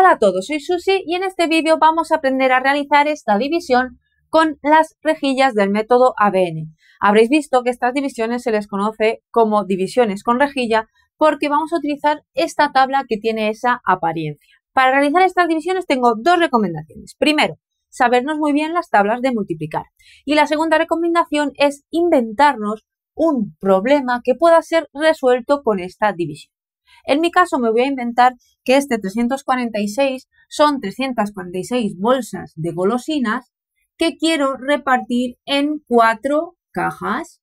Hola a todos, soy Susi y en este vídeo vamos a aprender a realizar esta división con las rejillas del método ABN. Habréis visto que estas divisiones se les conoce como divisiones con rejilla porque vamos a utilizar esta tabla que tiene esa apariencia. Para realizar estas divisiones tengo dos recomendaciones. Primero, sabernos muy bien las tablas de multiplicar. Y la segunda recomendación es inventarnos un problema que pueda ser resuelto con esta división. En mi caso me voy a inventar que este 346 son 346 bolsas de golosinas que quiero repartir en cuatro cajas.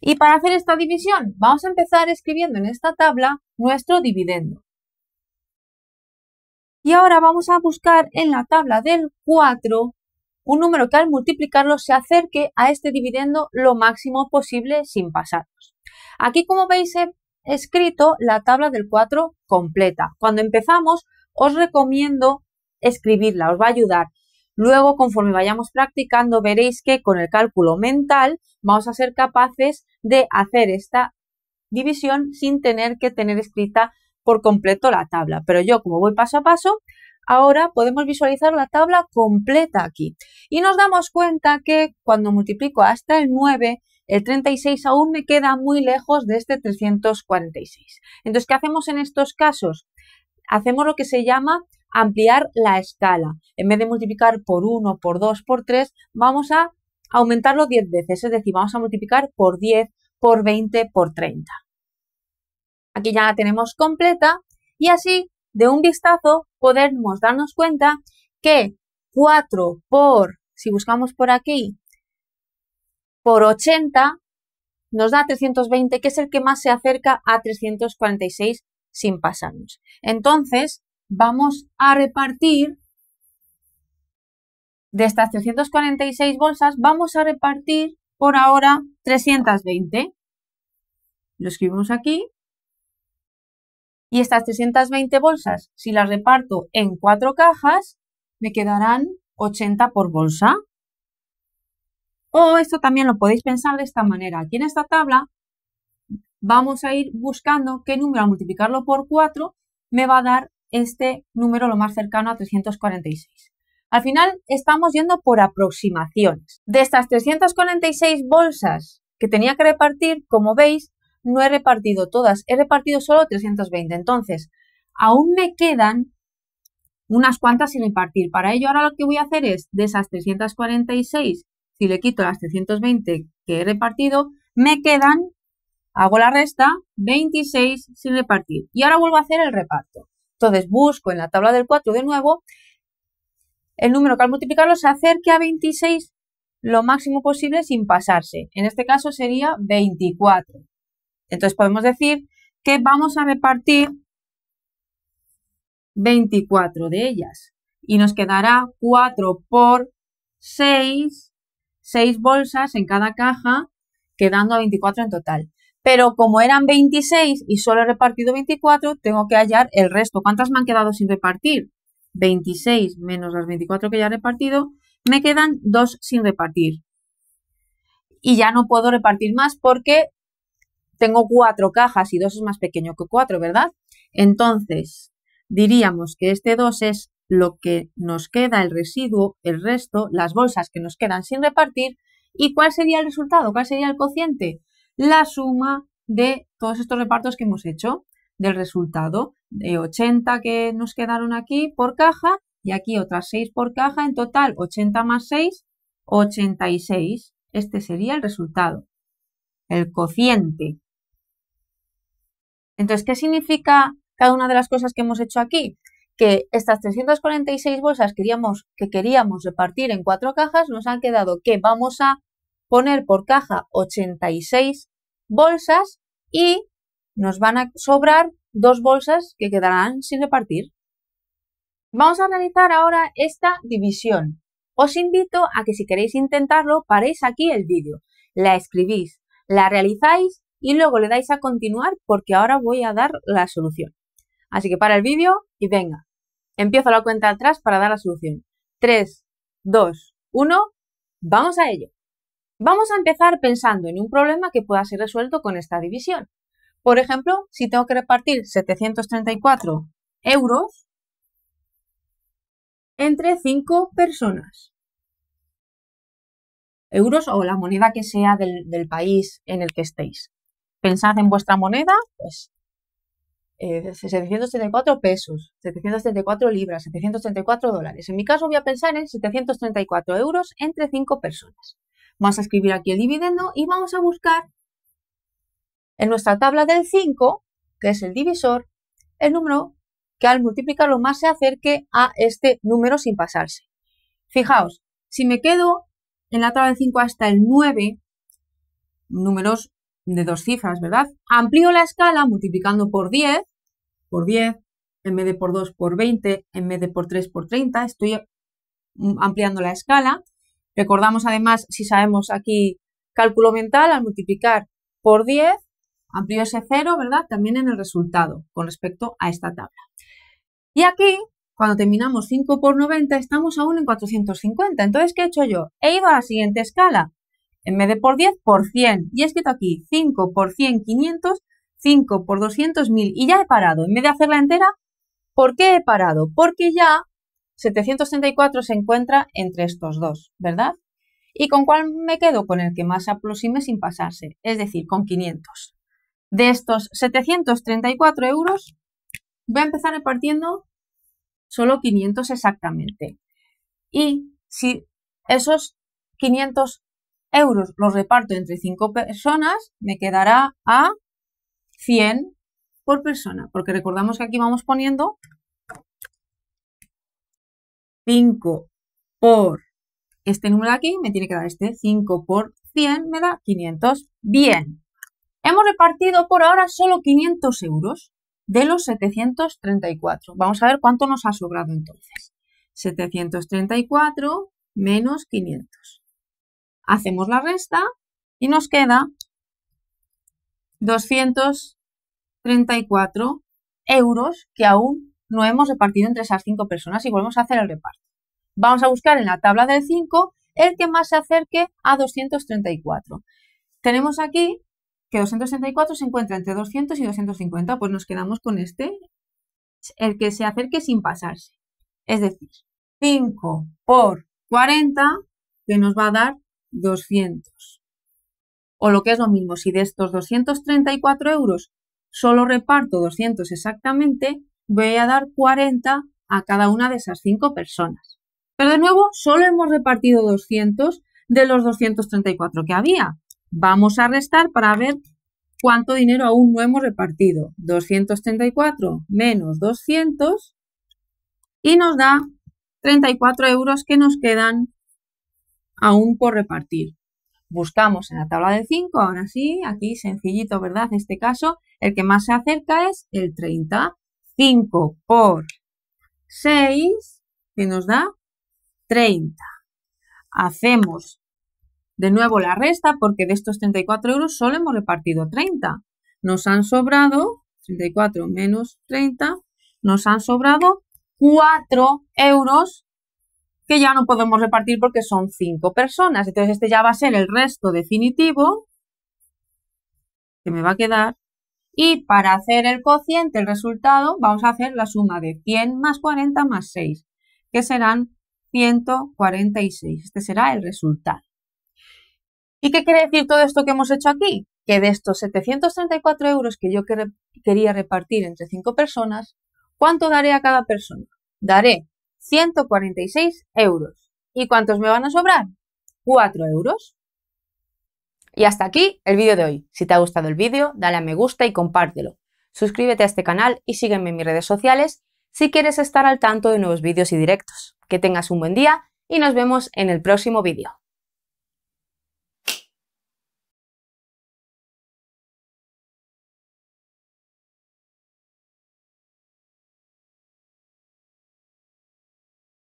Y para hacer esta división vamos a empezar escribiendo en esta tabla nuestro dividendo. Y ahora vamos a buscar en la tabla del 4 un número que al multiplicarlo se acerque a este dividendo lo máximo posible sin pasarlos. Aquí como veis escrito la tabla del 4 completa. Cuando empezamos, os recomiendo escribirla, os va a ayudar. Luego, conforme vayamos practicando, veréis que con el cálculo mental vamos a ser capaces de hacer esta división sin tener que tener escrita por completo la tabla. Pero yo, como voy paso a paso, ahora podemos visualizar la tabla completa aquí. Y nos damos cuenta que cuando multiplico hasta el 9, el 36 aún me queda muy lejos de este 346. Entonces, ¿qué hacemos en estos casos? Hacemos lo que se llama ampliar la escala. En vez de multiplicar por 1, por 2, por 3, vamos a aumentarlo 10 veces, es decir, vamos a multiplicar por 10, por 20, por 30. Aquí ya la tenemos completa y así, de un vistazo, podemos darnos cuenta que 4 por, si buscamos por aquí, por 80 nos da 320, que es el que más se acerca a 346 sin pasarnos. Entonces, vamos a repartir de estas 346 bolsas, vamos a repartir por ahora 320. Lo escribimos aquí. Y estas 320 bolsas, si las reparto en cuatro cajas, me quedarán 80 por bolsa. O oh, esto también lo podéis pensar de esta manera. Aquí en esta tabla vamos a ir buscando qué número al multiplicarlo por 4 me va a dar este número lo más cercano a 346. Al final estamos yendo por aproximaciones. De estas 346 bolsas que tenía que repartir, como veis, no he repartido todas, he repartido solo 320. Entonces, aún me quedan unas cuantas sin repartir. Para ello, ahora lo que voy a hacer es, de esas 346 si le quito las 320 que he repartido, me quedan, hago la resta, 26 sin repartir. Y ahora vuelvo a hacer el reparto. Entonces busco en la tabla del 4 de nuevo el número que al multiplicarlo se acerque a 26 lo máximo posible sin pasarse. En este caso sería 24. Entonces podemos decir que vamos a repartir 24 de ellas y nos quedará 4 por 6 6 bolsas en cada caja, quedando a 24 en total. Pero como eran 26 y solo he repartido 24, tengo que hallar el resto. ¿Cuántas me han quedado sin repartir? 26 menos las 24 que ya he repartido, me quedan 2 sin repartir. Y ya no puedo repartir más porque tengo 4 cajas y 2 es más pequeño que 4, ¿verdad? Entonces, diríamos que este 2 es lo que nos queda, el residuo, el resto, las bolsas que nos quedan sin repartir. ¿Y cuál sería el resultado? ¿Cuál sería el cociente? La suma de todos estos repartos que hemos hecho, del resultado de 80 que nos quedaron aquí por caja y aquí otras 6 por caja, en total 80 más 6, 86. Este sería el resultado, el cociente. Entonces, ¿qué significa cada una de las cosas que hemos hecho aquí? que estas 346 bolsas queríamos, que queríamos repartir en cuatro cajas, nos han quedado que vamos a poner por caja 86 bolsas y nos van a sobrar dos bolsas que quedarán sin repartir. Vamos a analizar ahora esta división. Os invito a que si queréis intentarlo, paréis aquí el vídeo, la escribís, la realizáis y luego le dais a continuar porque ahora voy a dar la solución. Así que para el vídeo y venga. Empiezo la cuenta atrás para dar la solución. 3, 2, 1, vamos a ello. Vamos a empezar pensando en un problema que pueda ser resuelto con esta división. Por ejemplo, si tengo que repartir 734 euros entre 5 personas. Euros o la moneda que sea del, país en el que estéis. Pensad en vuestra moneda, pues 734 eh, pesos, 734 libras, 734 dólares. En mi caso voy a pensar en 734 euros entre 5 personas. Vamos a escribir aquí el dividendo y vamos a buscar en nuestra tabla del 5, que es el divisor, el número que al multiplicarlo más se acerque a este número sin pasarse. Fijaos, si me quedo en la tabla del 5 hasta el 9, números de dos cifras, ¿verdad? Amplío la escala multiplicando por 10 por 10, en vez de por 2 por 20, en vez de por 3 por 30. Estoy mm, ampliando la escala. Recordamos además, si sabemos aquí cálculo mental, al multiplicar por 10, amplio ese 0, ¿verdad? También en el resultado con respecto a esta tabla. Y aquí, cuando terminamos 5 por 90, estamos aún en 450. Entonces, ¿qué he hecho yo? He ido a la siguiente escala. En vez de por 10, por 100. Y he escrito aquí 5 por 100, 500 5 por 200.000 y ya he parado. En vez de hacerla entera, ¿por qué he parado? Porque ya 734 se encuentra entre estos dos, ¿verdad? ¿Y con cuál me quedo? Con el que más aproxime sin pasarse, es decir, con 500. De estos 734 euros, voy a empezar repartiendo solo 500 exactamente. Y si esos 500 euros los reparto entre 5 personas, me quedará a 100 por persona, porque recordamos que aquí vamos poniendo 5 por este número aquí, me tiene que dar este 5 por 100, me da 500. Bien, hemos repartido por ahora solo 500 euros de los 734. Vamos a ver cuánto nos ha sobrado entonces. 734 menos 500. Hacemos la resta y nos queda 234 euros que aún no hemos repartido entre esas 5 personas y volvemos a hacer el reparto. Vamos a buscar en la tabla del 5 el que más se acerque a 234. Tenemos aquí que 234 se encuentra entre 200 y 250, pues nos quedamos con este, el que se acerque sin pasarse. Es decir, 5 por 40 que nos va a dar 200. O lo que es lo mismo, si de estos 234 euros solo reparto 200 exactamente, voy a dar 40 a cada una de esas 5 personas. Pero de nuevo, solo hemos repartido 200 de los 234 que había. Vamos a restar para ver cuánto dinero aún no hemos repartido. 234 menos 200 y nos da 34 euros que nos quedan aún por repartir. Buscamos en la tabla de 5, ahora sí, aquí sencillito, ¿verdad? En este caso, el que más se acerca es el 30. 5 por 6, que nos da 30. Hacemos de nuevo la resta, porque de estos 34 euros solo hemos repartido 30. Nos han sobrado, 34 menos 30, nos han sobrado 4 euros que ya no podemos repartir porque son cinco personas. Entonces este ya va a ser el resto definitivo que me va a quedar. Y para hacer el cociente, el resultado, vamos a hacer la suma de 100 más 40 más 6, que serán 146. Este será el resultado. ¿Y qué quiere decir todo esto que hemos hecho aquí? Que de estos 734 euros que yo quería repartir entre cinco personas, ¿cuánto daré a cada persona? Daré 146 euros. ¿Y cuántos me van a sobrar? 4 euros. Y hasta aquí el vídeo de hoy. Si te ha gustado el vídeo, dale a me gusta y compártelo. Suscríbete a este canal y sígueme en mis redes sociales si quieres estar al tanto de nuevos vídeos y directos. Que tengas un buen día y nos vemos en el próximo vídeo.